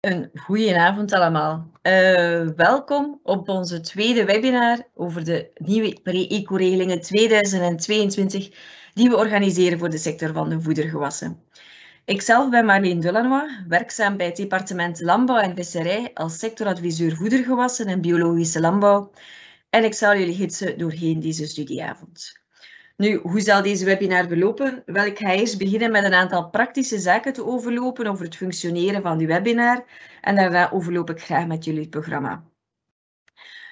Een goedenavond allemaal. Eh, welkom op onze tweede webinar over de nieuwe pre-eco-regelingen 2022 die we organiseren voor de sector van de voedergewassen. Ikzelf ben Marleen Delanois, werkzaam bij het departement Landbouw en Visserij als sectoradviseur voedergewassen en biologische landbouw. En ik zal jullie gidsen doorheen deze studieavond. Nu, hoe zal deze webinar verlopen? Wel, ik ga eerst beginnen met een aantal praktische zaken te overlopen over het functioneren van die webinar. En daarna overloop ik graag met jullie het programma.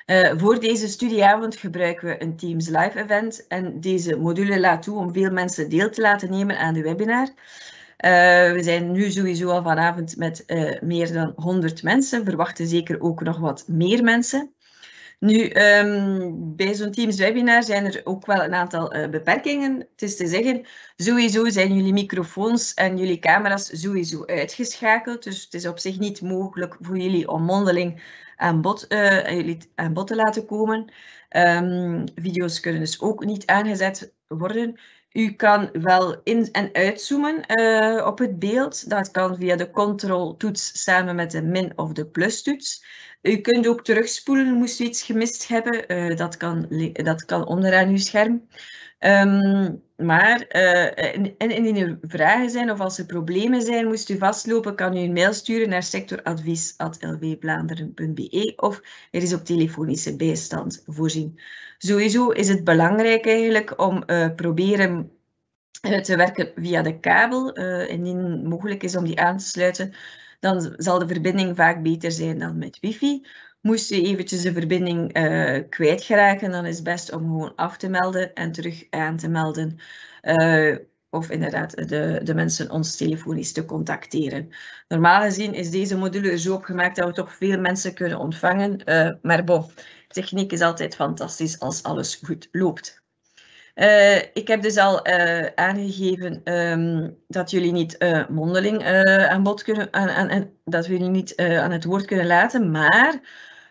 Eh, voor deze studieavond gebruiken we een Teams Live event en deze module laat toe om veel mensen deel te laten nemen aan de webinar. Eh, we zijn nu sowieso al vanavond met eh, meer dan 100 mensen, verwachten zeker ook nog wat meer mensen. Nu, ehm, bij zo'n Teams webinar zijn er ook wel een aantal eh, beperkingen. Het is te zeggen, sowieso zijn jullie microfoons en jullie camera's sowieso uitgeschakeld. Dus het is op zich niet mogelijk voor jullie om mondeling aan bod, eh, te laten komen. Ehm, video's kunnen dus ook niet aangezet worden. U kan wel in- en uitzoomen eh, op het beeld. Dat kan via de control-toets samen met de min- of de plus-toets. U kunt ook terugspoelen moest u iets gemist hebben. Eh, dat, kan, dat kan onderaan uw scherm. Ehm, maar eh, en, indien er vragen zijn of als er problemen zijn, moest u vastlopen, kan u een mail sturen naar sectoradvies.lwblaanderen.be of er is op telefonische bijstand voorzien. Sowieso is het belangrijk eigenlijk om uh, proberen te werken via de kabel, indien mogelijk is om die aan te sluiten dan zal de verbinding vaak beter zijn dan met wifi. Moest u eventjes de verbinding uh, kwijtgeraken, dan is het best om gewoon af te melden en terug aan te melden. Eh, of inderdaad de, de mensen ons telefonisch te contacteren. Normaal gezien is deze module zo opgemaakt dat we toch veel mensen kunnen ontvangen. Eh, maar bo, techniek is altijd fantastisch als alles goed loopt. Eh, ik heb dus al eh, aangegeven um, dat jullie niet eh, mondeling aan bod kunnen, aan, dat we jullie niet aan het woord kunnen laten, maar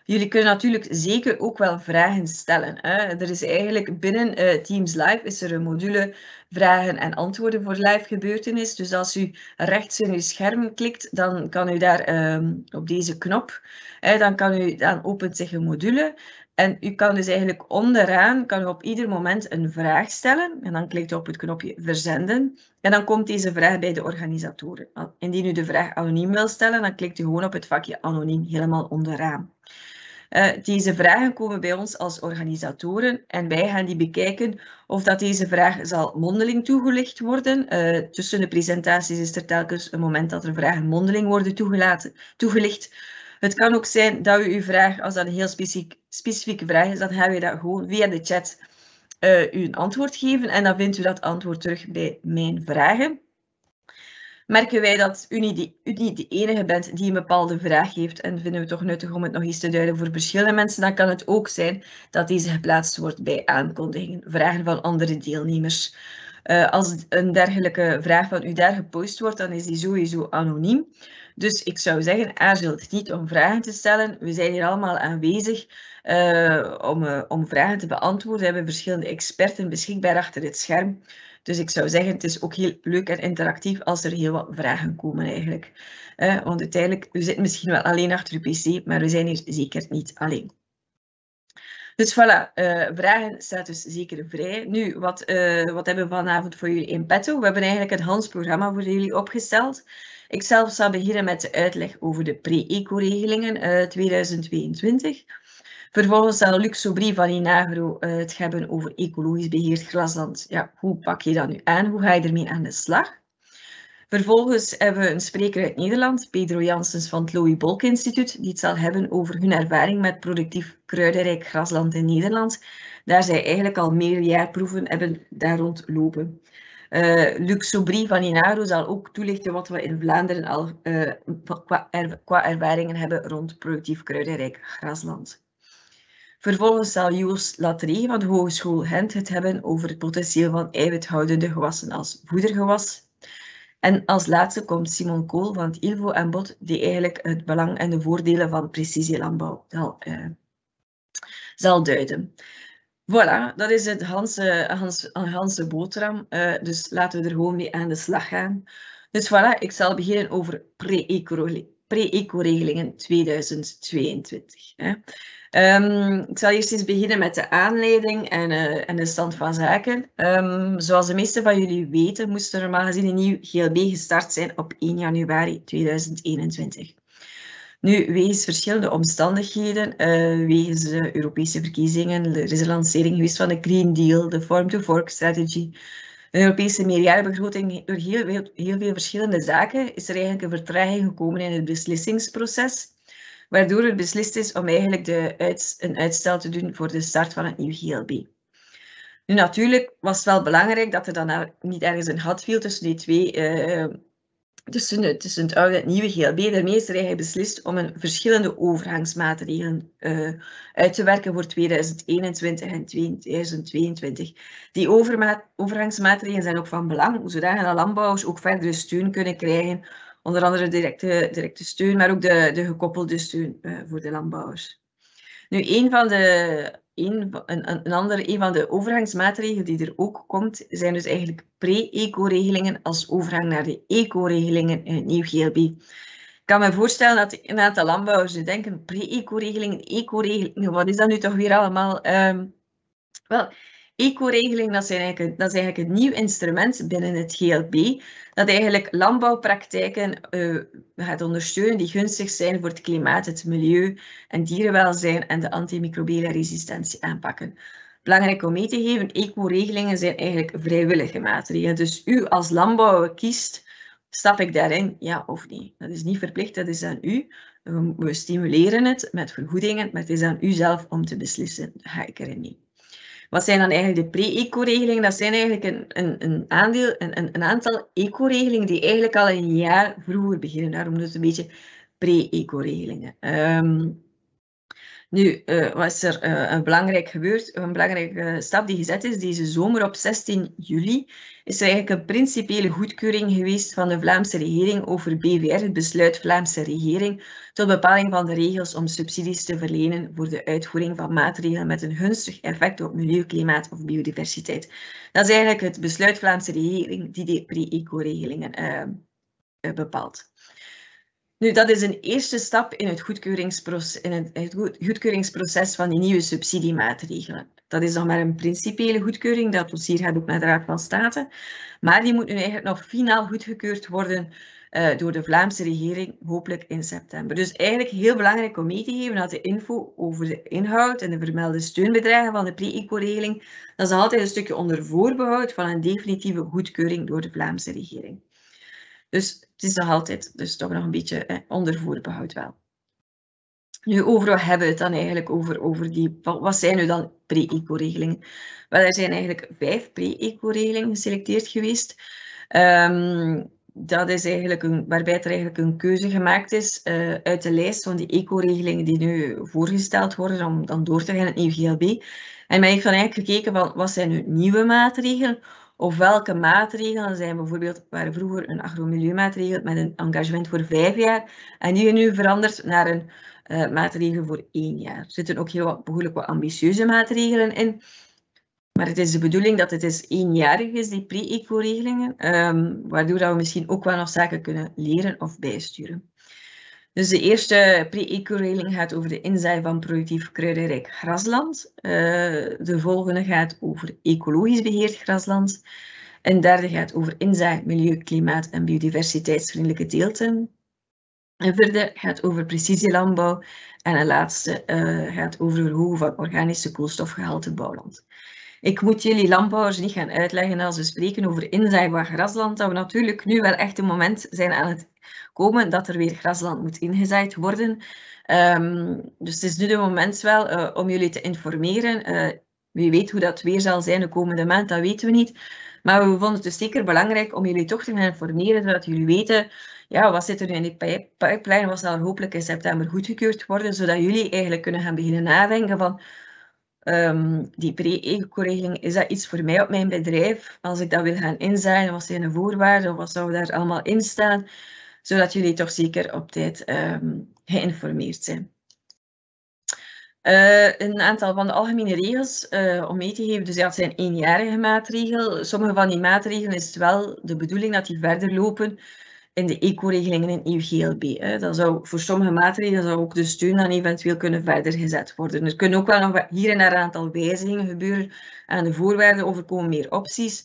jullie kunnen natuurlijk zeker ook wel vragen stellen. Er is eigenlijk binnen Teams Live is er een module vragen en antwoorden voor live gebeurtenis. Dus als u rechts in uw scherm klikt, dan kan u daar ehm, op deze knop, hè, dan, kan u, dan opent zich een module. En u kan dus eigenlijk onderaan kan u op ieder moment een vraag stellen. En dan klikt u op het knopje verzenden. En dan komt deze vraag bij de organisatoren. Indien u de vraag anoniem wil stellen, dan klikt u gewoon op het vakje anoniem helemaal onderaan. Eh, deze vragen komen bij ons als organisatoren en wij gaan die bekijken of dat deze vraag zal mondeling toegelicht worden. Eh, tussen de presentaties is er telkens een moment dat er vragen mondeling worden toegelaten, toegelicht. Het kan ook zijn dat we uw vraag, als dat een heel specifiek, specifieke vraag is, dan gaan we dat gewoon via de chat uh, u een antwoord geven. En dan vindt u dat antwoord terug bij mijn vragen. Merken wij dat u niet, de, u niet de enige bent die een bepaalde vraag heeft en vinden we toch nuttig om het nog eens te duiden voor verschillende mensen, dan kan het ook zijn dat deze geplaatst wordt bij aankondigingen, vragen van andere deelnemers. Eh, als een dergelijke vraag van u daar gepost wordt, dan is die sowieso anoniem. Dus ik zou zeggen, aarzel het niet om vragen te stellen. We zijn hier allemaal aanwezig eh, om, eh, om vragen te beantwoorden. We hebben verschillende experten beschikbaar achter het scherm. Dus ik zou zeggen, het is ook heel leuk en interactief als er heel wat vragen komen eigenlijk. Eh, want uiteindelijk, u zit misschien wel alleen achter uw pc, maar we zijn hier zeker niet alleen. Dus voilà, vragen staat dus zeker vrij. Nu, wat, wat hebben we vanavond voor jullie in petto? We hebben eigenlijk een Hans-programma voor jullie opgesteld. Ikzelf zal beginnen met de uitleg over de pre-eco-regelingen uit 2022. Vervolgens zal Luc Sobri van Inagro eh, het hebben over ecologisch beheerd grasland. Ja, hoe pak je dat nu aan? Hoe ga je ermee aan de slag? Vervolgens hebben we een spreker uit Nederland, Pedro Jansens van het Louis Bolk Instituut, die het zal hebben over hun ervaring met productief kruidenrijk grasland in Nederland, daar zij eigenlijk al meer proeven hebben daar rondlopen. Uh, eh, Luc van Inaro zal ook toelichten wat we in Vlaanderen al eh, qua, ervaringen hebben rond productief kruidenrijk grasland. Vervolgens zal Joos Latree van de Hogeschool Gent het hebben over het potentieel van eiwithoudende gewassen als voedergewas. En als laatste komt Simon Kool van het ILVO en BOT, die eigenlijk het belang en de voordelen van precisielandbouw zal eh, duiden. Voilà, dat is het Hanse, Hans, boterham. Eh, dus laten we er gewoon mee aan de slag gaan. Dus voilà, ik zal beginnen over pre-eco-regelingen 2022. Hè. Ehm, ik zal eerst eens beginnen met de aanleiding en, eh, en de stand van zaken. Ehm, zoals de meesten van jullie weten, moest er normaal gezien een nieuw GLB gestart zijn op 1 januari 2021. Nu, wegens verschillende omstandigheden, uh, wegens de Europese verkiezingen, er is een lancering geweest van de Green Deal, de Farm-to-Fork-strategy, de Europese meerjarenbegroting, door heel, veel verschillende zaken is er eigenlijk een vertraging gekomen in het beslissingsproces, waardoor er beslist is om eigenlijk de uit, een uitstel te doen voor de start van het nieuw GLB. Nu natuurlijk was het wel belangrijk dat er dan niet ergens een gat viel tussen die twee eh, Tussen het, tussen het oude en het nieuwe GLB. Daarmee is er beslist om een verschillende overgangsmaatregelen eh, uit te werken voor 2021 en 2022. Die overgangsmaatregelen zijn ook van belang, zodat de landbouwers ook verdere steun kunnen krijgen. Onder andere directe, directe steun, maar ook de, de gekoppelde steun eh, voor de landbouwers. Nu, een van de een, een, een, andere, een van de overgangsmaatregelen die er ook komt, zijn dus eigenlijk pre-eco-regelingen als overgang naar de eco-regelingen in het nieuw GLB. Ik kan me voorstellen dat een aantal landbouwers denken, pre-eco-regelingen, eco-regelingen, wat is dat nu toch weer allemaal? Ehm, wel, eco dat is, eigenlijk, dat is eigenlijk een nieuw instrument binnen het GLB, dat eigenlijk landbouwpraktijken eh, gaat ondersteunen die gunstig zijn voor het klimaat, het milieu en dierenwelzijn en de antimicrobiële resistentie aanpakken. Belangrijk om mee te geven, eco-regelingen zijn eigenlijk vrijwillige maatregelen. Dus u als landbouwer kiest, stap ik daarin, ja of nee. Dat is niet verplicht, dat is aan u. We stimuleren het met vergoedingen, maar het is aan u zelf om te beslissen, ga ik erin niet. Wat zijn dan eigenlijk de pre-eco-regelingen? Dat zijn eigenlijk een, een, een, aandeel, een, een aantal eco-regelingen die eigenlijk al een jaar vroeger beginnen. Daarom dus een beetje pre-eco-regelingen. Ehm, nu uh, was er eh, een belangrijk gebeurd, een belangrijke stap die gezet is. Deze zomer op 16 juli is er eigenlijk een principiële goedkeuring geweest van de Vlaamse regering over BWR, het besluit Vlaamse regering, tot bepaling van de regels om subsidies te verlenen voor de uitvoering van maatregelen met een gunstig effect op milieu, klimaat of biodiversiteit. Dat is eigenlijk het besluit Vlaamse regering die de pre-eco-regelingen eh, bepaalt. Nu, dat is een eerste stap in het, goedkeuringsproces, in het goedkeuringsproces van die nieuwe subsidiemaatregelen. Dat is nog maar een principiële goedkeuring. Dat dossier gaat ook naar de Raad van State. Maar die moet nu eigenlijk nog finaal goedgekeurd worden eh, door de Vlaamse regering, hopelijk in september. Dus eigenlijk heel belangrijk om mee te geven dat de info over de inhoud en de vermelde steunbedragen van de pre-eco-regeling, dat is altijd een stukje onder voorbehoud van een definitieve goedkeuring door de Vlaamse regering. Dus het is nog altijd dus toch nog een beetje onder voorbehoud wel. Nu, over wat hebben we het dan eigenlijk over? over die, wat zijn nu dan pre-eco-regelingen? Wel, er zijn eigenlijk vijf pre-eco-regelingen geselecteerd geweest. Ehm, dat is eigenlijk een, waarbij er eigenlijk een keuze gemaakt is eh, uit de lijst van die eco-regelingen die nu voorgesteld worden om dan door te gaan in het nieuwe GLB. En men heeft dan eigenlijk gekeken van wat zijn nu nieuwe maatregelen of welke maatregelen zijn bijvoorbeeld, waar vroeger een agromilieumaatregel met een engagement voor vijf jaar en die je nu verandert naar een eh, maatregel voor één jaar. Er zitten ook heel wat, behoorlijk wat ambitieuze maatregelen in. Maar het is de bedoeling dat het is dus éénjarig is, die pre-eco-regelingen, ehm, waardoor dat we misschien ook wel nog zaken kunnen leren of bijsturen. Dus de eerste pre-eco-railing gaat over de inzij van productief kruidenrijk grasland. Eh, de volgende gaat over ecologisch beheerd grasland. En derde gaat over inzaai, milieu, klimaat en biodiversiteitsvriendelijke teelten. En vierde gaat over precisielandbouw. En de laatste eh, gaat over verhogen van organische koolstofgehalte bouwland. Ik moet jullie landbouwers niet gaan uitleggen als we spreken over inzijbaar grasland, dat we natuurlijk nu wel echt een moment zijn aan het komen, dat er weer grasland moet ingezaaid worden. Ehm, dus het is nu de moment wel eh, om jullie te informeren. Eh, wie weet hoe dat weer zal zijn de komende maand, dat weten we niet. Maar we vonden het dus zeker belangrijk om jullie toch te gaan informeren, zodat jullie weten ja, wat zit er nu in die pipeline, wat zal hopelijk in september goedgekeurd worden, zodat jullie eigenlijk kunnen gaan beginnen nadenken van ehm, die pre eco is dat iets voor mij op mijn bedrijf? Als ik dat wil gaan inzaaien, wat zijn de voorwaarden, wat zou daar allemaal in staan? zodat jullie toch zeker op tijd ehm, geïnformeerd zijn. Eh, een aantal van de algemene regels eh, om mee te geven. Dus ja, zijn eenjarige maatregelen. Sommige van die maatregelen is het wel de bedoeling dat die verder lopen in de eco-regelingen in EUGLB. GLB. Dan zou, voor sommige maatregelen zou ook de steun dan eventueel kunnen verder gezet worden. Er kunnen ook wel nog hier en daar een aantal wijzigingen gebeuren aan de voorwaarden. Overkomen meer opties.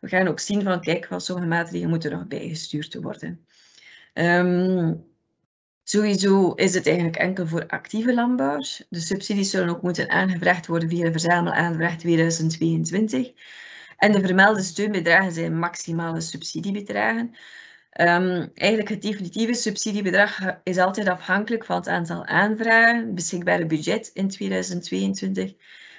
We gaan ook zien van, kijk, wat sommige maatregelen moeten nog bijgestuurd worden. Um, Sowieso is het eigenlijk enkel voor actieve landbouwers. De subsidies zullen ook moeten aangevraagd worden via de verzamelaanvraag 2022. En de vermelde steunbedragen zijn maximale subsidiebedragen. Um, eigenlijk het definitieve subsidiebedrag is altijd afhankelijk van het aantal aanvragen, beschikbare budget in 2022.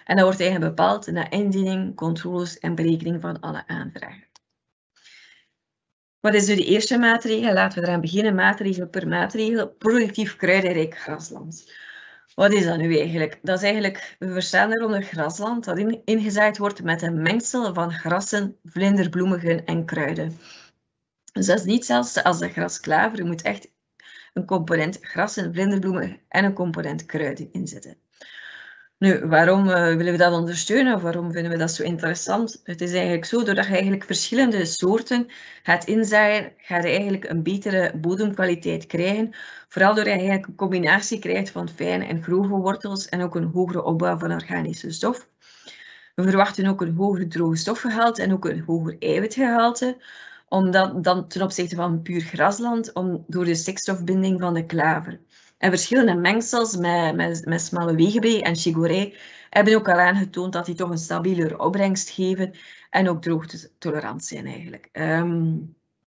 En dat wordt eigenlijk bepaald na indiening, controles en berekening van alle aanvragen. Wat is nu de eerste maatregel? Laten we eraan beginnen, maatregel per maatregel. Productief kruidenrijk grasland. Wat is dat nu eigenlijk? Dat is eigenlijk, we verstaan eronder grasland dat ingezaaid wordt met een mengsel van grassen, vlinderbloemigen en kruiden. Dus dat is niet zelfs als de grasklaver. Je moet echt een component grassen, vlinderbloemen en een component kruiden inzetten. Nu, waarom eh, willen we dat ondersteunen? waarom vinden we dat zo interessant? Het is eigenlijk zo, doordat je eigenlijk verschillende soorten gaat inzaaien, ga je eigenlijk een betere bodemkwaliteit krijgen. Vooral doordat je eigenlijk een combinatie krijgt van fijne en grove wortels en ook een hogere opbouw van organische stof. We verwachten ook een hoger droge stofgehalte en ook een hoger eiwitgehalte omdat dan ten opzichte van puur grasland, om, door de stikstofbinding van de klaver. En verschillende mengsels met, met, met en Chicorée hebben ook al aangetoond dat die toch een stabieler opbrengst geven en ook droogtolerant zijn eigenlijk. Ehm,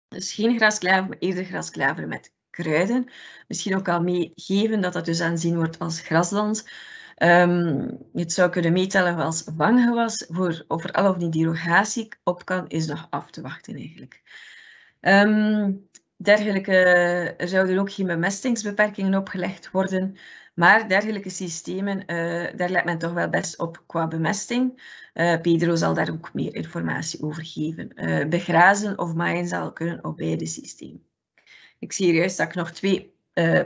dus geen grasklaver, maar eerder grasklaver met kruiden. Misschien ook al meegeven dat dat dus aanzien wordt als grasland. je ehm, het zou kunnen meetellen als vanggewas Voor of er al of niet die rogatie op kan, is nog af te wachten eigenlijk. Ehm, Dergelijke eh, zouden ook geen bemestingsbeperkingen opgelegd worden. Maar dergelijke systemen, eh, daar let men toch wel best op qua bemesting. Eh, Pedro zal daar ook meer informatie over geven. begrazen of maaien zal kunnen op beide systemen. Ik zie hier juist dat ik nog twee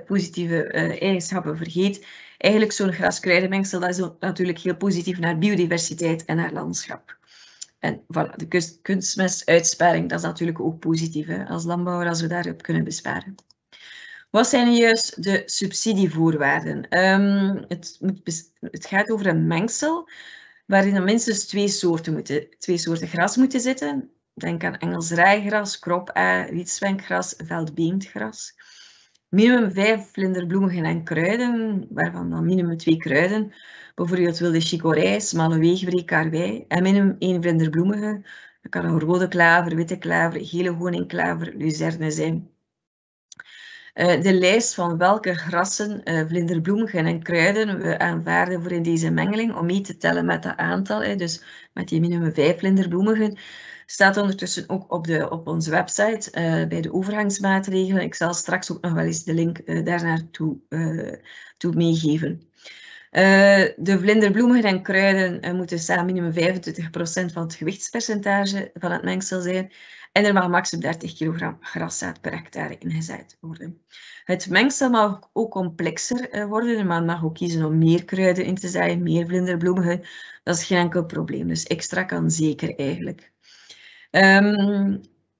positieve eigenschappen vergeet. Eigenlijk zo'n graskruidenmengsel, dat is natuurlijk heel positief naar biodiversiteit en naar landschap. En voilà, de kunstmesuitsparing, kunstmestuitsparing, dat is natuurlijk ook positief hè, als landbouwer, als we daarop kunnen besparen. Wat zijn nu juist de subsidievoorwaarden? Ehm, het, het, gaat over een mengsel waarin er minstens twee soorten, moeten, twee soorten gras moeten zitten. Denk aan Engels rijgras, kropa, rietzwenkgras, veldbeendgras minimum vijf vlinderbloemigen en kruiden, waarvan dan minimum twee kruiden. Bijvoorbeeld wilde chicorij, smalle weegbreek, karwei. En minimum één vlinderbloemige. Dat kan een rode klaver, witte klaver, gele honingklaver, luzerne zijn. Eh, de lijst van welke grassen, eh, vlinderbloemigen en kruiden we aanvaarden voor in deze mengeling om mee te tellen met dat aantal, dus met die minimum vijf vlinderbloemigen, Staat ondertussen ook op, de, op onze website eh, bij de overgangsmaatregelen. Ik zal straks ook nog wel eens de link uh, eh, daarnaartoe eh, toe meegeven. de vlinderbloemen en kruiden moeten samen minimum 25% van het gewichtspercentage van het mengsel zijn. En er mag maximum 30 kilogram graszaad per hectare ingezet worden. Het mengsel mag ook complexer worden. Maar mag ook kiezen om meer kruiden in te zaaien, meer vlinderbloemen. Dat is geen enkel probleem. Dus extra kan zeker eigenlijk. Ehm,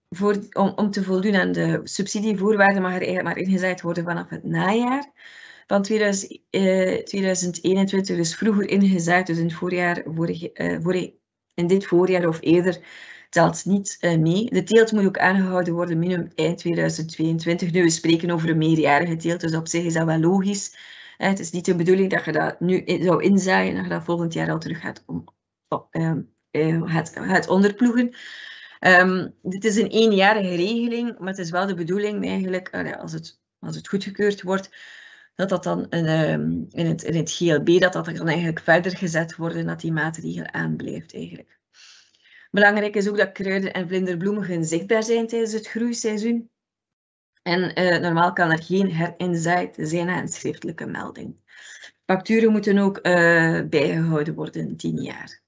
voor, om, om, te voldoen aan de subsidievoorwaarden mag er eigenlijk maar ingezet worden vanaf het najaar van 2021, eh, dus vroeger ingezet, dus in, het voorjaar, vorige, eh, in dit voorjaar of eerder, telt niet eh, mee. De teelt moet ook aangehouden worden minimum eind 2022. Nu, we spreken over een meerjarige teelt, dus op zich is dat wel logisch. het is niet de bedoeling dat je dat nu zou inzaaien en dat je dat volgend jaar al terug gaat, om, ehm, gaat onderploegen. Ehm, dit is een eenjarige regeling, maar het is wel de bedoeling eigenlijk, als het, als het goedgekeurd wordt, dat dat dan in, ehm, in, het, in het GLB, dat dat dan eigenlijk verder gezet wordt die mate die maatregel aanblijft eigenlijk. Belangrijk is ook dat kruiden en vlinderbloemigen zichtbaar zijn tijdens het groeiseizoen. En eh, normaal kan er geen herinzijd zijn na een schriftelijke melding. Facturen moeten ook eh, bijgehouden worden 10 jaar.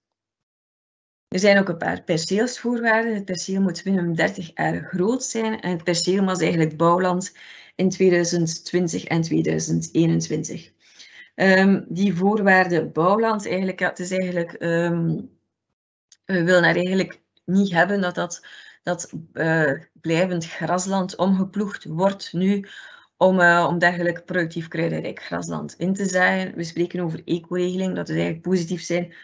Er zijn ook een paar perceelsvoorwaarden. Het perceel moet minimum 30 jaar groot zijn en het perceel was eigenlijk bouwland in 2020 en 2021. Ehm, die voorwaarde bouwland, eigenlijk, het is eigenlijk, ehm, we willen er eigenlijk niet hebben dat dat, dat eh, blijvend grasland omgeploegd wordt nu om, eh, om dergelijk productief kruidenrijk grasland in te zaaien. We spreken over ecoregeling, dat is eigenlijk positief zijn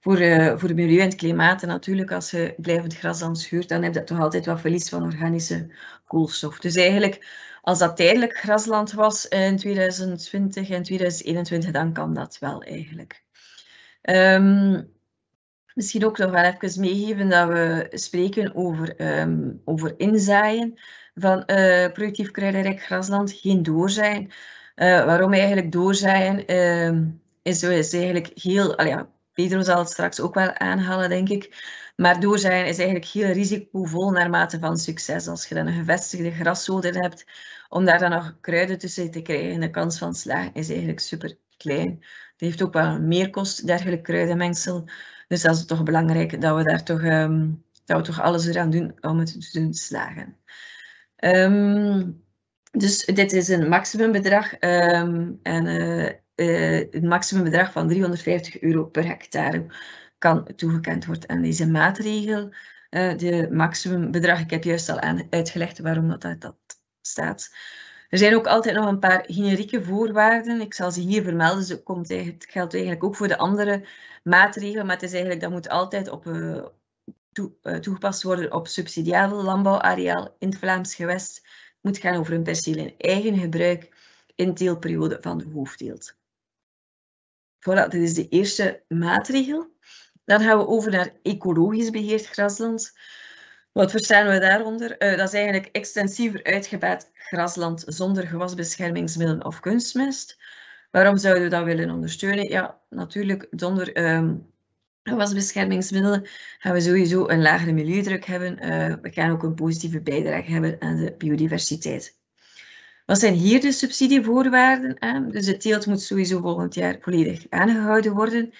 voor, eh, voor het milieu en het klimaat. En natuurlijk, als je blijvend grasland schuurt, dan heb je toch altijd wat verlies van organische koolstof. Dus eigenlijk, als dat tijdelijk grasland was in 2020 en 2021, dan kan dat wel eigenlijk. Ehm, misschien ook nog wel even meegeven dat we spreken over, ehm, over inzaaien van eh, productief kruidenrijk grasland, geen doorzaaien. Uh, waarom eigenlijk doorzaaien? Uh, is, is eigenlijk heel, ja, Pedro zal het straks ook wel aanhalen, denk ik. Maar door zijn is eigenlijk heel risicovol naarmate van succes. Als je dan een gevestigde graszoden hebt, om daar dan nog kruiden tussen te krijgen, de kans van slagen is eigenlijk super klein. Die heeft ook wel meer kost, dergelijk kruidenmengsel. Dus dat is toch belangrijk dat we daar toch, um, dat we toch alles eraan doen om het te doen slagen. Ehm, dus dit is een maximumbedrag ehm, en eh, eh, het maximumbedrag van 350 euro per hectare kan toegekend worden aan deze maatregel. Uh, de maximumbedrag, ik heb juist al uitgelegd waarom dat, dat, staat. Er zijn ook altijd nog een paar generieke voorwaarden. Ik zal ze hier vermelden. komt, het geldt eigenlijk ook voor de andere maatregelen, maar het is eigenlijk, dat moet altijd op, eh, toegepast worden op subsidiabel landbouwareaal in het Vlaams gewest. Het moet gaan over een perceel in eigen gebruik in deelperiode van de hoofdteelt. Voilà, dit is de eerste maatregel. Dan gaan we over naar ecologisch beheerd grasland. Wat verstaan we daaronder? Eh, dat is eigenlijk extensiever uitgebaat grasland zonder gewasbeschermingsmiddelen of kunstmest. Waarom zouden we dat willen ondersteunen? Ja, natuurlijk, zonder ehm, gewasbeschermingsmiddelen gaan we sowieso een lagere milieudruk hebben. Eh, we gaan ook een positieve bijdrage hebben aan de biodiversiteit. Wat zijn hier de subsidievoorwaarden? Dus de teelt moet sowieso volgend jaar volledig aangehouden worden.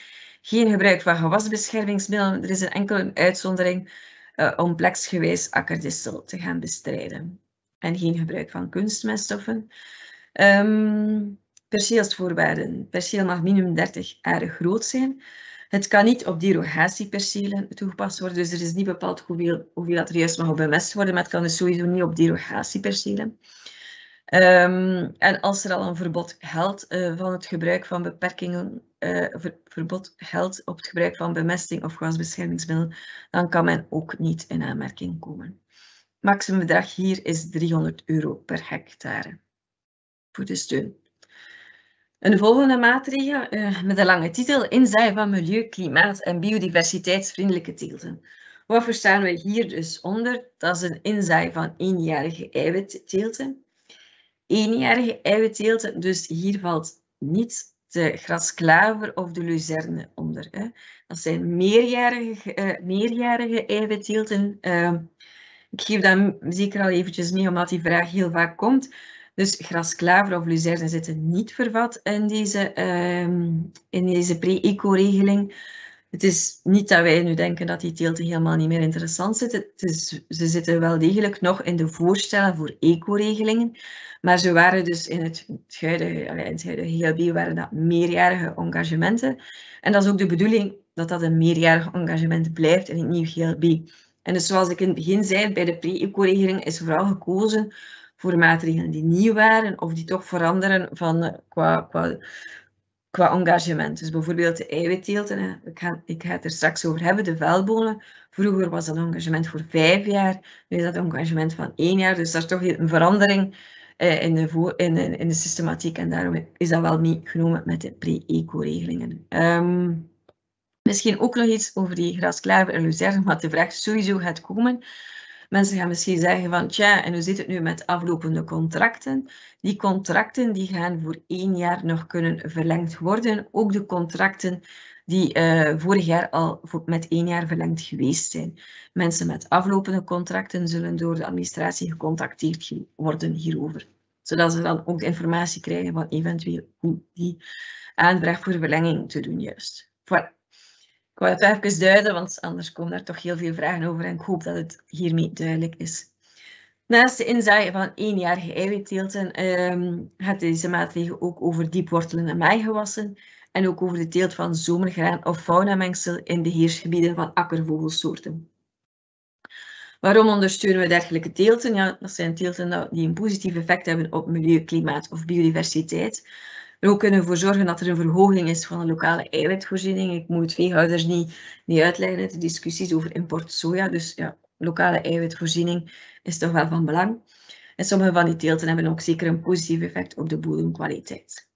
Geen gebruik van gewasbeschermingsmiddelen. Er is een enkele uitzondering eh, om pleksgewijs akkerdistel te gaan bestrijden. En geen gebruik van kunstmeststoffen. Um, perceelsvoorwaarden. Perceel mag minimum 30 aardig groot zijn. Het kan niet op derogatiepercelen toegepast worden, dus er is niet bepaald hoeveel, hoeveel dat er juist mag op bemest worden, maar het kan dus sowieso niet op derogatiepercelen. Ehm, en als er al een verbod geldt eh, van het gebruik van beperkingen, eh, verbod geldt op het gebruik van bemesting of gasbeschermingsmiddelen, dan kan men ook niet in aanmerking komen. Maximumbedrag hier is 300 euro per hectare voor de steun. Een volgende maatregel eh, met een lange titel, inzaai van milieu, klimaat en biodiversiteitsvriendelijke teelten. Wat verstaan we hier dus onder? Dat is een inzaai van eenjarige eiwitteelten eenjarige eiwitteelten. Dus hier valt niet de grasklaver of de luzerne onder. Hè. Dat zijn meerjarige, uh, meerjarige ehm, ik geef dat zeker al eventjes mee, omdat die vraag heel vaak komt. Dus grasklaver of luzerne zitten niet vervat in deze, ehm, in deze pre-eco-regeling het is niet dat wij nu denken dat die teelten helemaal niet meer interessant zitten. Het is, ze zitten wel degelijk nog in de voorstellen voor eco-regelingen. Maar ze waren dus in het huidige, GLB waren dat meerjarige engagementen. En dat is ook de bedoeling dat dat een meerjarig engagement blijft in het nieuwe GLB. En dus zoals ik in het begin zei, bij de pre-eco-regeling is vooral gekozen voor maatregelen die nieuw waren of die toch veranderen van, eh, qua, qua qua engagement. Dus bijvoorbeeld de eiwitteelten, eh, ik ga, ik ga het er straks over hebben, de vuilbonen. Vroeger was dat engagement voor vijf jaar, nu is dat een engagement van één jaar. Dus daar is toch een verandering eh, in de, in, in de systematiek en daarom is dat wel genomen met de pre-eco-regelingen. Ehm, misschien ook nog iets over die grasklaver en luzerne, maar de vraag sowieso gaat komen. Mensen gaan misschien zeggen van, tja, en hoe zit het nu met aflopende contracten? Die contracten die gaan voor één jaar nog kunnen verlengd worden. Ook de contracten die eh, vorig jaar al met één jaar verlengd geweest zijn. Mensen met aflopende contracten zullen door de administratie gecontacteerd worden hierover. Zodat ze dan ook informatie krijgen van eventueel hoe die aanvraag voor verlenging te doen juist. Voilà. Ik wil het even duiden, want anders komen daar toch heel veel vragen over en ik hoop dat het hiermee duidelijk is. Naast de inzaai van eenjarige eiwitteelten um, gaat deze maatregel ook over diepwortelen en maaigewassen en ook over de teelt van zomergraan of faunamengsel in de heersgebieden van akkervogelsoorten. Waarom ondersteunen we dergelijke teelten? Ja, dat zijn teelten die een positief effect hebben op milieu, klimaat of biodiversiteit. Er ook kunnen voor ervoor zorgen dat er een verhoging is van de lokale eiwitvoorziening? Ik moet veehouders niet, niet uitleiden uit de discussies over import soja. Dus ja, lokale eiwitvoorziening is toch wel van belang. En sommige van die teelten hebben ook zeker een positief effect op de bodemkwaliteit.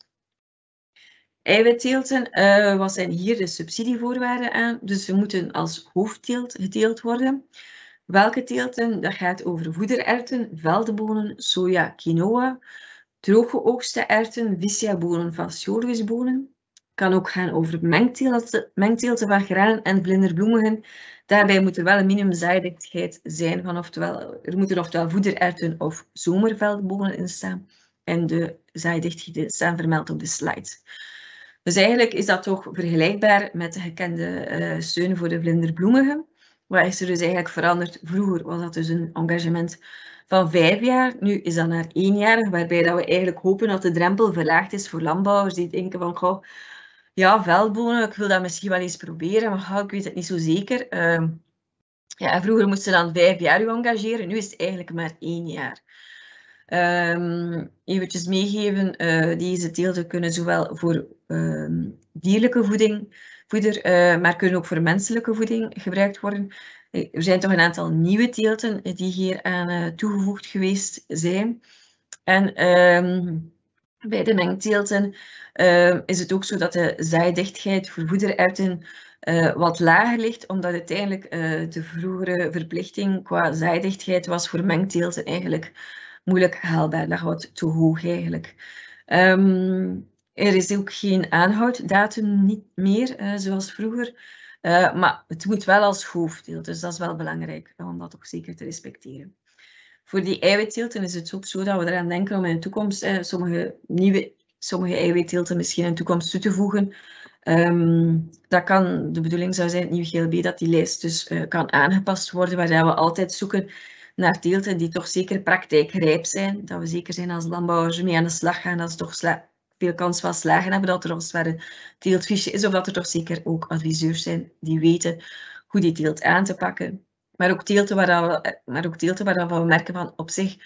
Eiwitteelten, eh, wat zijn hier de subsidievoorwaarden aan? Dus ze moeten als hoofdteelt geteeld worden. Welke teelten? Dat gaat over voedererwten, veldbonen, soja, quinoa drooggeoogste erwten, visia bonen van Het kan ook gaan over mengteelten, van graan en vlinderbloemigen. Daarbij moet er wel een minimum minimumzaaidichtheid zijn, van oftewel, er moeten oftewel voedererwten of zomerveldbonen in staan. En de zaaidichtheden staan vermeld op de slide. Dus eigenlijk is dat toch vergelijkbaar met de gekende uh, steun voor de vlinderbloemigen. Wat is er dus eigenlijk veranderd? Vroeger was dat dus een engagement van vijf jaar, nu is dat naar één jaar, waarbij dat we eigenlijk hopen dat de drempel verlaagd is voor landbouwers die denken van, goh, ja, veldbonen, ik wil dat misschien wel eens proberen, maar goh, ik weet het niet zo zeker. Ehm, ja, vroeger moesten ze dan vijf jaar u engageren, nu is het eigenlijk maar één jaar. Um, eventjes meegeven, uh, deze teelten kunnen zowel voor ehm, dierlijke voeding, voeder, eh, maar kunnen ook voor menselijke voeding gebruikt worden. Er zijn toch een aantal nieuwe teelten die hier aan eh, toegevoegd geweest zijn. En ehm, bij de mengteelten ehm, is het ook zo dat de zijdichtheid voor voedererwten uh, eh, wat lager ligt, omdat uiteindelijk eh, de vroegere verplichting qua zijdichtheid was voor mengteelten eigenlijk moeilijk haalbaar. Dat wat te hoog eigenlijk. Ehm, er is ook geen aanhouddatum niet meer, zoals vroeger. Eh, maar het moet wel als hoofddeel, dus dat is wel belangrijk eh, om dat toch zeker te respecteren. Voor die eiwitteelten is het ook zo dat we eraan denken om in de toekomst eh, sommige nieuwe sommige eiwitteelten misschien in de toekomst toe te voegen. Um, dat kan, de bedoeling zou zijn, het nieuw GLB, dat die lijst dus eh, kan aangepast worden, waar we altijd zoeken naar teelten die toch zeker praktijkrijp zijn. Dat we zeker zijn als landbouwers mee aan de slag gaan, dat ze toch veel kans van slagen hebben dat er als het ware een teeltfiche is, of dat er toch zeker ook adviseurs zijn die weten hoe die teelt aan te pakken. Maar ook teelten waar, we, eh, maar ook waar we merken van op zich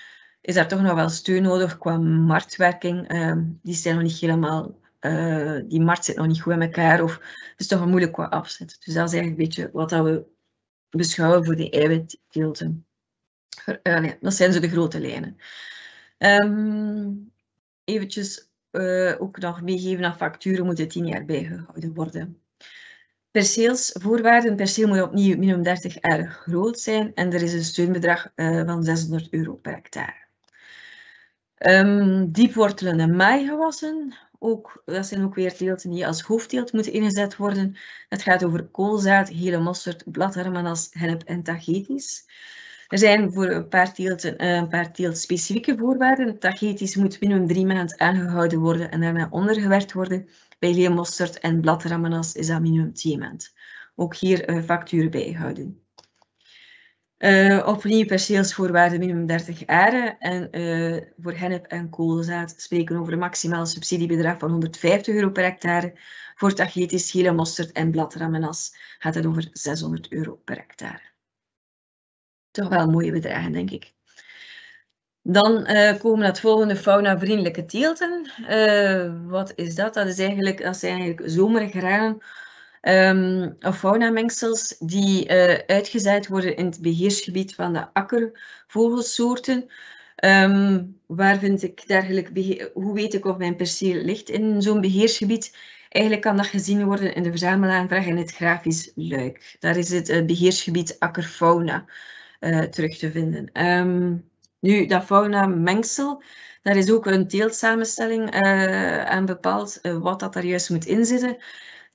is daar toch nog wel steun nodig qua marktwerking. Ehm, die zijn nog niet helemaal, eh, die markt zit nog niet goed in elkaar of het is toch moeilijk qua afzet. Dus dat is eigenlijk een beetje wat dat we beschouwen voor die eiwitteelten. Eh, dat zijn ze de grote lijnen. Um, eventjes eh, ook nog meegeven aan facturen, moeten tien jaar bijgehouden worden. Perceelsvoorwaarden. Perceel moet opnieuw minimum 30 R groot zijn en er is een steunbedrag eh, van 600 euro per hectare. Um, ehm, diepwortelen en maaigewassen. Ook, dat zijn ook weer teelten die als hoofdteelt moeten ingezet worden. Het gaat over koolzaad, hele mosterd, bladhermanas, hennep en tagetes. Er zijn voor een paar, teelt, een paar teelt specifieke voorwaarden. Tachetis moet binnen drie maanden aangehouden worden en daarna ondergewerkt worden. Bij leermosterd en bladramanas is dat minimum twee maanden. Ook hier facturen bijhouden. Uh, eh, opnieuw perceelsvoorwaarden minimum 30 aren. En eh, voor hennep en koolzaad spreken we over een maximaal subsidiebedrag van 150 euro per hectare. Voor tachetis, gele mosterd en bladramenas gaat het over 600 euro per hectare toch wel mooie bedragen, denk ik. Dan eh, komen het volgende fauna-vriendelijke teelten. Eh, wat is dat? Dat, is eigenlijk, dat zijn eigenlijk zomerige um, ehm, of faunamengsels die uh, uitgezaaid worden in het beheersgebied van de akkervogelsoorten. Um, waar vind ik dergelijk hoe weet ik of mijn perceel ligt in zo'n beheersgebied? Eigenlijk kan dat gezien worden in de verzamelaanvraag in het grafisch luik. Daar is het beheersgebied akkerfauna. Eh, terug te vinden. Ehm, nu, dat fauna-mengsel, daar is ook een teeltsamenstelling eh, aan bepaald eh, wat dat daar juist moet inzitten.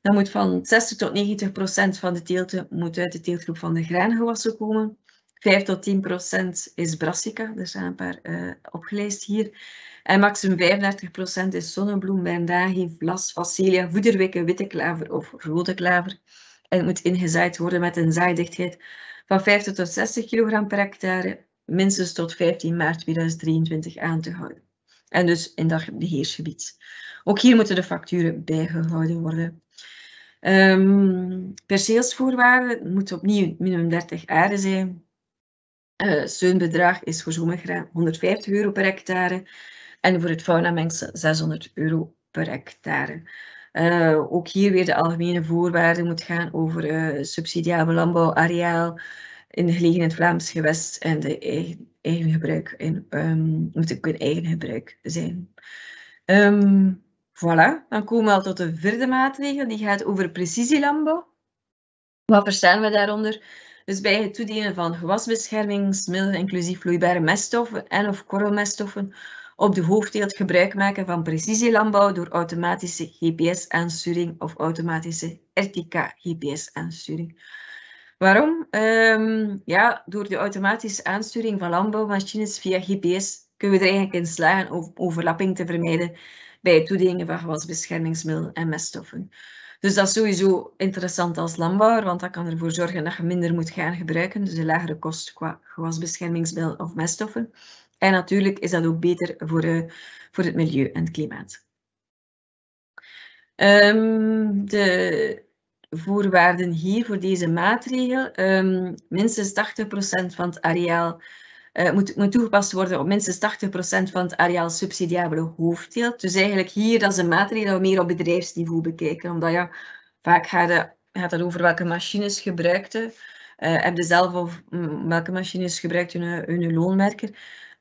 Dan moet van 60 tot 90 procent van de teelten moet uit de teeltgroep van de graangewassen komen. 5 tot 10 procent is brassica, er zijn een paar uh, hier. En maximum 35 procent is zonnebloem, berndagie, vlas, facelia, voederwikken, witte klaver of rode klaver. En het moet ingezaaid worden met een zaaidichtheid van 50 tot 60 kilogram per hectare minstens tot 15 maart 2023 aan te houden. En dus in dat beheersgebied. Ook hier moeten de facturen bijgehouden worden. Um, perceelsvoorwaarden moeten opnieuw minimum 30 aarde zijn. Uh, steunbedrag is voor zomergraan 150 euro per hectare en voor het faunamengsel 600 euro per hectare. Eh, ook hier weer de algemene voorwaarden moet gaan over uh, eh, subsidiabel landbouwareaal in de gelegenheid Vlaams gewest en de eigen, gebruik. in, um, moet ook eigen gebruik zijn. Um, voilà, dan komen we al tot de vierde maatregel. Die gaat over precisielandbouw. Wat verstaan we daaronder? Dus bij het toedienen van gewasbeschermingsmiddelen, inclusief vloeibare meststoffen en of korrelmeststoffen, op de het gebruik maken van precisielandbouw door automatische GPS-aansturing of automatische RTK-GPS-aansturing. Waarom? Ehm, ja, door de automatische aansturing van landbouwmachines via GPS kunnen we er eigenlijk in slagen om overlapping te vermijden bij het toedienen van gewasbeschermingsmiddelen en meststoffen. Dus dat is sowieso interessant als landbouwer, want dat kan ervoor zorgen dat je minder moet gaan gebruiken, dus een lagere kost qua gewasbeschermingsmiddel of meststoffen. En natuurlijk is dat ook beter voor, uh, voor het milieu en het klimaat. Um, de voorwaarden hier voor deze maatregel. Um, minstens 80% van het areaal uh, moet, moet toegepast worden op minstens 80% van het areaal subsidiabele hoofddeel. Dus eigenlijk hier, dat is een maatregel dat we meer op bedrijfsniveau bekijken. Omdat ja, vaak gaat het, gaat over welke machines gebruikten. Uh, eh, heb je zelf of mm, welke machines gebruikt hun, hun loonmerker.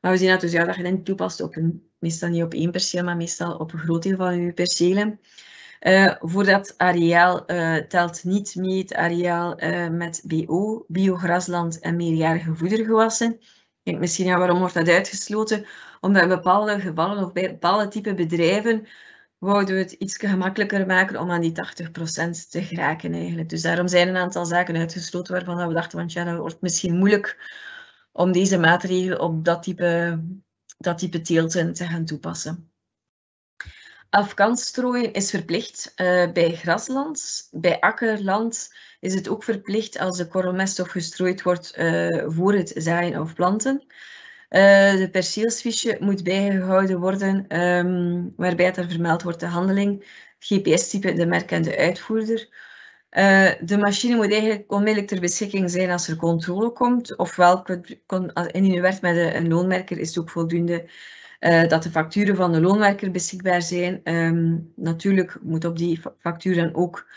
Maar we zien dat dus ja, dat je dat toepast op een, meestal niet op één perceel, maar meestal op een groot deel van je percelen. Uh, voor dat areaal eh, telt niet mee het areaal eh, met BO, biograsland en meerjarige voedergewassen. Denk misschien, ja, waarom wordt dat uitgesloten? Omdat in bepaalde gevallen of bij bepaalde type bedrijven wouden we het iets gemakkelijker maken om aan die 80% te geraken eigenlijk. Dus daarom zijn een aantal zaken uitgesloten waarvan we dachten, want ja, dat wordt misschien moeilijk om deze maatregel op dat type, dat type teelten te gaan toepassen. Afkansstrooien is verplicht eh, bij grasland. Bij akkerland is het ook verplicht als de korrelmeststof gestrooid wordt eh, voor het zaaien of planten. Eh, de perceelsfiche moet bijgehouden worden, ehm, waarbij er vermeld wordt de handeling, GPS-type, de merk en de uitvoerder. Eh, de machine moet eigenlijk onmiddellijk ter beschikking zijn als er controle komt. Ofwel, indien u werkt met een loonmerker, is het ook voldoende eh, dat de facturen van de loonwerker beschikbaar zijn. Ehm, natuurlijk moet op die facturen ook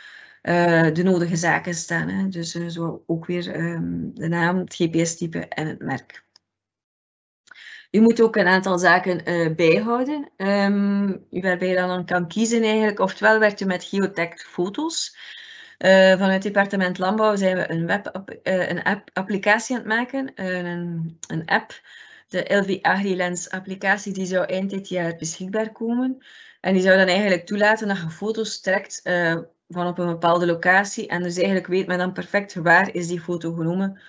eh, de nodige zaken staan. Hè. Dus zo ook weer ehm, de naam, het GPS-type en het merk. U moet ook een aantal zaken bijhouden, ehm, waarbij je dan kan kiezen eigenlijk. Oftewel werkt u met geotagged foto's. Eh, vanuit het departement Landbouw zijn we een, web, eh, een app, applicatie aan het maken, eh, een, een app de LV AgriLens applicatie die zou eind dit jaar beschikbaar komen. En die zou dan eigenlijk toelaten dat je foto's trekt van op een bepaalde locatie. En dus eigenlijk weet men dan perfect waar is die foto genomen.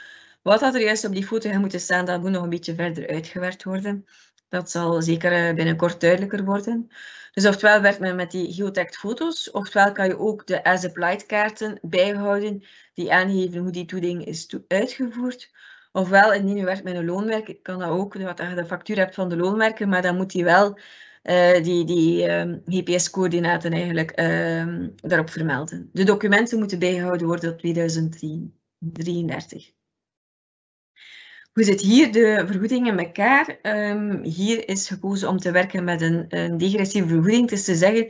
Wat had er juist op die foto moeten staan, dat moet nog een beetje verder uitgewerkt worden. Dat zal zeker eh, binnenkort duidelijker worden. Dus oftewel werkt men met die geotagged foto's, oftewel kan je ook de as-applied kaarten bijhouden die aangeven hoe die toeding is uitgevoerd. Ofwel, indien u werkt met een loonwerker, kan dat ook, wat je de factuur hebt van de loonwerker, maar dan moet hij wel eh, die, die ehm, GPS-coördinaten eigenlijk ehm, daarop vermelden. De documenten moeten bijgehouden worden tot 2033. Hoe zit hier de vergoeding in elkaar? Ehm, hier is gekozen om te werken met een, een degressieve vergoeding. Het is te zeggen,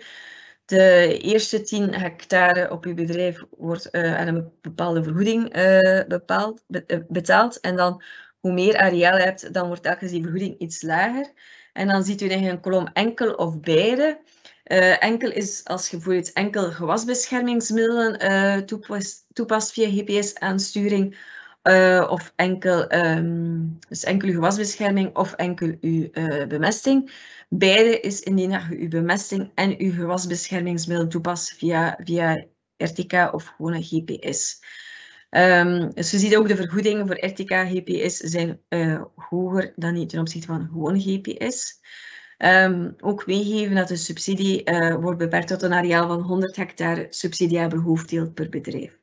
de eerste 10 hectare op uw bedrijf wordt eh, aan een bepaalde vergoeding eh, bepaald, eh, betaald. En dan hoe meer areaal je hebt, dan wordt telkens die vergoeding iets lager. En dan ziet u in een kolom enkel of beide. enkel is als je bijvoorbeeld enkel gewasbeschermingsmiddelen toepast via GPS-aansturing eh, of enkel, ehm, dus enkel uw gewasbescherming of enkel uw eh, bemesting. Beide is indien je uw bemesting en uw gewasbeschermingsmiddel toepast via, via RTK of gewoon GPS. Um, ehm, dus je ziet ook de vergoedingen voor RTK GPS zijn eh, hoger dan die ten opzichte van gewoon GPS. Ehm, ook meegeven dat de subsidie wordt beperkt tot een areaal van 100 hectare subsidiabel hoofddeel per bedrijf.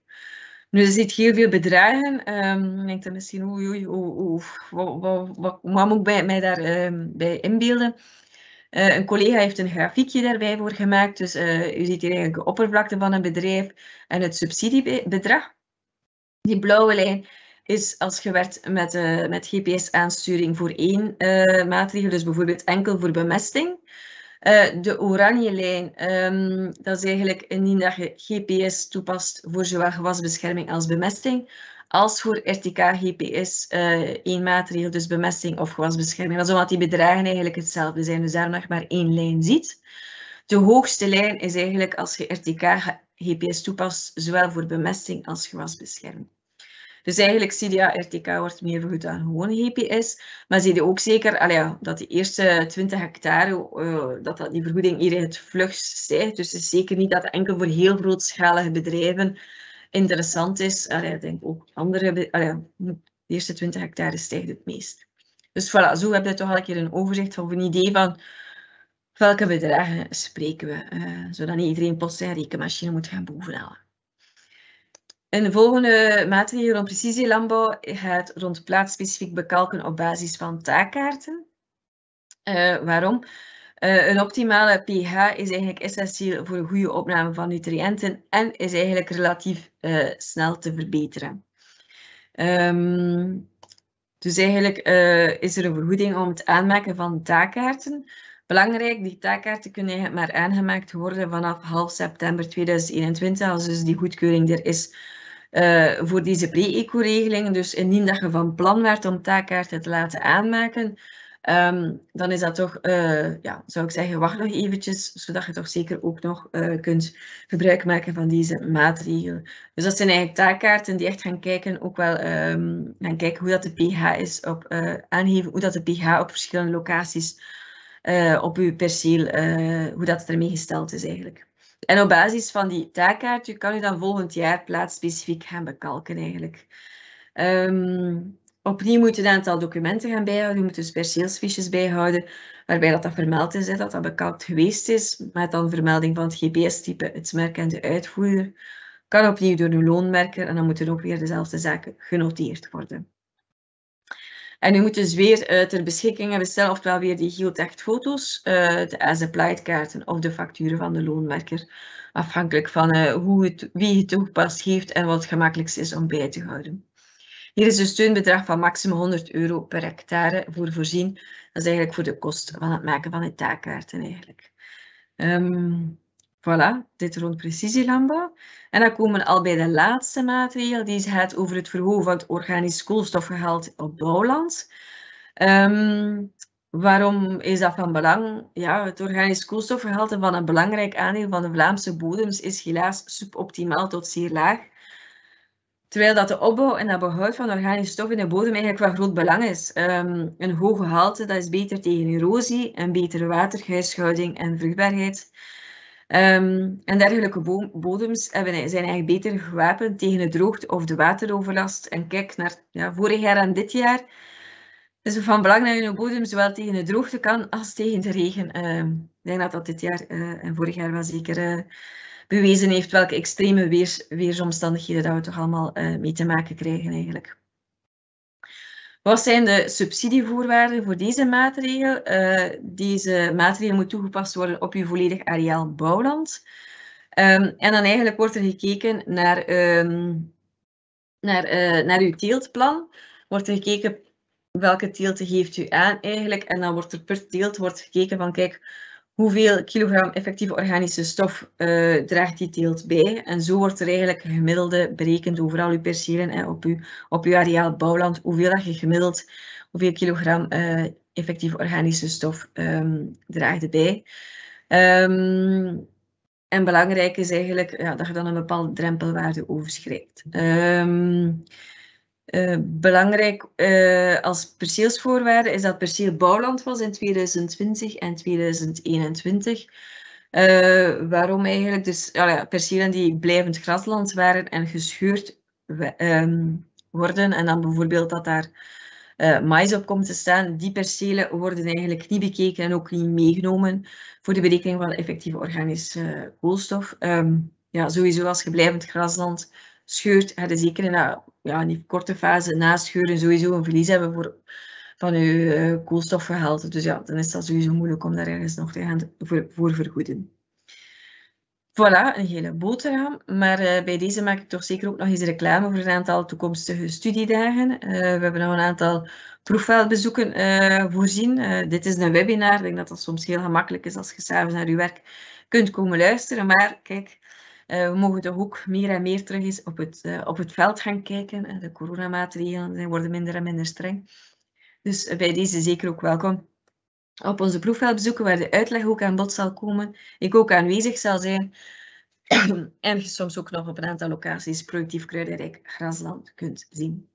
Nu, je ziet heel veel bedragen. Um, denk dan misschien, oei, oei, oei, wat, wat, wat, wat moet ik mij daarbij ehm, bij inbeelden? Eh, een collega heeft een grafiekje daarbij voor gemaakt. Dus eh, u ziet hier eigenlijk de oppervlakte van een bedrijf en het subsidiebedrag. Die blauwe lijn is als gewerkt met, eh, met GPS-aansturing voor één maatregel, dus bijvoorbeeld enkel voor bemesting. Eh, de oranje lijn, ehm, dat is eigenlijk indien dat je GPS toepast voor zowel gewasbescherming als bemesting, als voor RTK GPS uh, eh, één maatregel, dus bemesting of gewasbescherming. Dat is omdat die bedragen eigenlijk hetzelfde zijn, dus daarom nog maar één lijn ziet. De hoogste lijn is eigenlijk als je RTK GPS toepast, zowel voor bemesting als gewasbescherming. Dus eigenlijk zie CDA-RTK wordt meer vergoed dan gewoon GPS. Maar zie je ook zeker dat die eerste 20 hectare, eh, dat, dat die vergoeding hier het vlugst stijgt. Dus het is zeker niet dat enkel voor heel grootschalige bedrijven interessant is. Allee, ik denk ook andere, de eerste 20 hectare stijgt het meest. Dus voilà, zo heb je toch al een keer een overzicht of een idee van welke bedragen spreken we, eh, zodat niet iedereen post zijn rekenmachine moet gaan bovenhalen. En de volgende maatregel rond precisielandbouw gaat rond plaatsspecifiek bekalken op basis van taakkaarten. Eh, waarom? Eh, een optimale pH is eigenlijk essentieel voor een goede opname van nutriënten en is eigenlijk relatief eh, snel te verbeteren. Ehm, dus eigenlijk is er een vergoeding om het aanmaken van taakkaarten. Belangrijk, die taakkaarten kunnen maar aangemaakt worden vanaf half september 2021, als dus die goedkeuring er is eh, voor deze pre-eco-regeling. Dus indien dat je van plan werd om taakkaarten te laten aanmaken, um, dan is dat toch, uh, ja, zou ik zeggen, wacht nog eventjes, zodat je toch zeker ook nog eh, kunt gebruik maken van deze maatregel. Dus dat zijn eigenlijk taakkaarten die echt gaan kijken, ook wel um, gaan kijken hoe dat de pH is op aangeven, hoe dat de pH op verschillende locaties op uw perceel, hoe dat ermee gesteld is eigenlijk. En op basis van die taakkaart kan u dan volgend jaar plaatsspecifiek gaan bekalken eigenlijk. Ehm, opnieuw moet u een aantal documenten gaan bijhouden. Je moet dus perceelsfiches bijhouden, waarbij dat, dat vermeld is, dat dat bekalkt geweest is, met dan vermelding van het GPS-type, het merk en de uitvoerder. Kan opnieuw door de loonmerker en dan moeten ook weer dezelfde zaken genoteerd worden. En u moet dus weer eh, ter beschikking hebben stellen, ofwel weer die Gield foto's, uh, eh, de as applied kaarten of de facturen van de loonwerker. Afhankelijk van eh, hoe het, wie het toegepast heeft en wat het gemakkelijkst is om bij te houden. Hier is een dus steunbedrag van maximum 100 euro per hectare voor voorzien. Dat is eigenlijk voor de kost van het maken van de taakkaarten eigenlijk. Ehm, Voilà, dit rond precisielandbouw. En dan komen we al bij de laatste maatregel, die gaat over het verhogen van het organisch koolstofgehalte op bouwland. Ehm, waarom is dat van belang? Ja, het organisch koolstofgehalte van een belangrijk aandeel van de Vlaamse bodems is helaas suboptimaal tot zeer laag. Terwijl dat de opbouw en dat behoud van organische stof in de bodem eigenlijk van groot belang is. Ehm, een hoge gehalte dat is beter tegen erosie, een betere waterhuishouding en vruchtbaarheid. Ehm, en dergelijke bodems hebben, e-, zijn eigenlijk beter gewapend tegen de droogte of de wateroverlast. En kijk naar ja, vorig jaar en dit jaar. Het is van belang dat je bodem zowel tegen de droogte kan als tegen de regen. Ehm, ik denk dat dat dit jaar eh, en vorig jaar wel zeker uh, bewezen heeft welke extreme weersomstandigheden dat we toch allemaal eh, mee te maken krijgen eigenlijk. Wat zijn de subsidievoorwaarden voor deze maatregel? Eh, deze maatregel moet toegepast worden op uw volledig areaal bouwland. Ehm, en dan eigenlijk wordt er gekeken naar, um, naar, eh, naar uw teeltplan. Wordt er gekeken welke teelten geeft u aan eigenlijk. En dan wordt er per teelt wordt gekeken van kijk, hoeveel kilogram effectieve organische stof eh, draagt die teelt bij. En zo wordt er eigenlijk gemiddelde berekend over al uw percelen en op uw, op uw areaal bouwland, hoeveel dat je gemiddeld, hoeveel kilogram uh, effectieve organische stof um, draagt bij. Ehm, en belangrijk is eigenlijk ja, dat je dan een bepaalde drempelwaarde overschrijdt. Um, eh, belangrijk uh, als perceelsvoorwaarde is dat perceel bouwland was in 2020 en 2021. Eh, waarom eigenlijk? Dus ja, percelen die blijvend grasland waren en gescheurd ehm, worden en dan bijvoorbeeld dat daar uh, mais op komt te staan, die percelen worden eigenlijk niet bekeken en ook niet meegenomen voor de berekening van effectieve organische koolstof. Ehm, ja, sowieso als je blijvend grasland scheurt, ga je zeker in dat ja, in die korte fase na scheuren sowieso een verlies hebben voor, van je eh, koolstofgehalte. Dus ja, dan is dat sowieso moeilijk om daar ergens nog te gaan voor, voor vergoeden. Voilà, een hele boterham. Maar eh, bij deze maak ik toch zeker ook nog eens reclame voor een aantal toekomstige studiedagen. Eh, we hebben nog een aantal proefveldbezoeken voorzien. dit is een webinar. Ik denk dat dat soms heel gemakkelijk is als je s'avonds naar je werk kunt komen luisteren. Maar kijk, eh, we mogen toch ook meer en meer terug eens op het, eh, op het veld gaan kijken. Eh, de coronamaatregelen worden minder en minder streng. Dus bij deze zeker ook welkom op onze proefveldbezoeken, waar de uitleg ook aan bod zal komen. Ik ook aanwezig zal zijn. en soms ook nog op een aantal locaties productief kruidenrijk grasland kunt zien.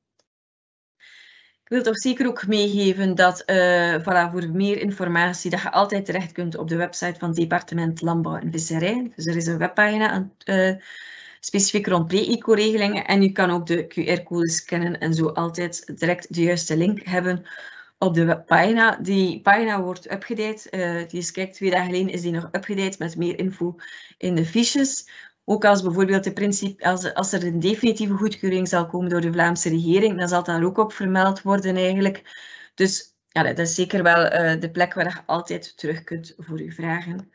Ik wil toch zeker ook meegeven dat uh, voilà, voor meer informatie dat je altijd terecht kunt op de website van het departement Landbouw en Visserij. Dus er is een webpagina eh, specifiek rond pre-eco-regelingen. En u kan ook de QR-code scannen en zo altijd direct de juiste link hebben op de webpagina. Die pagina wordt upgedate. Uh, die is kijk, twee dagen geleden is die nog upgedate met meer info in de fiches. Ook als bijvoorbeeld de principe, als, er een definitieve goedkeuring zal komen door de Vlaamse regering, dan zal dat ook op vermeld worden eigenlijk. Dus ja, dat is zeker wel eh, de plek waar je altijd terug kunt voor je vragen.